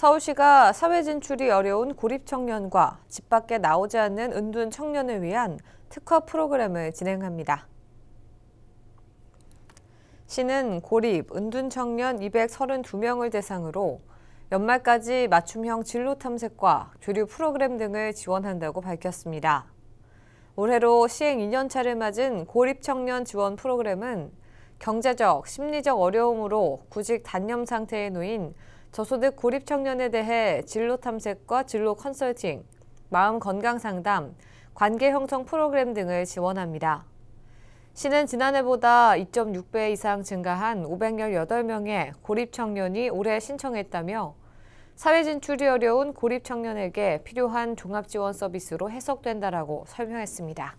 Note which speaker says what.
Speaker 1: 서울시가 사회 진출이 어려운 고립 청년과 집 밖에 나오지 않는 은둔 청년을 위한 특화 프로그램을 진행합니다. 시는 고립, 은둔 청년 232명을 대상으로 연말까지 맞춤형 진로 탐색과 교류 프로그램 등을 지원한다고 밝혔습니다. 올해로 시행 2년차를 맞은 고립 청년 지원 프로그램은 경제적, 심리적 어려움으로 구직 단념 상태에 놓인 저소득 고립 청년에 대해 진로 탐색과 진로 컨설팅, 마음 건강 상담, 관계 형성 프로그램 등을 지원합니다. 시는 지난해보다 2.6배 이상 증가한 518명의 고립 청년이 올해 신청했다며 사회 진출이 어려운 고립 청년에게 필요한 종합지원 서비스로 해석된다라고 설명했습니다.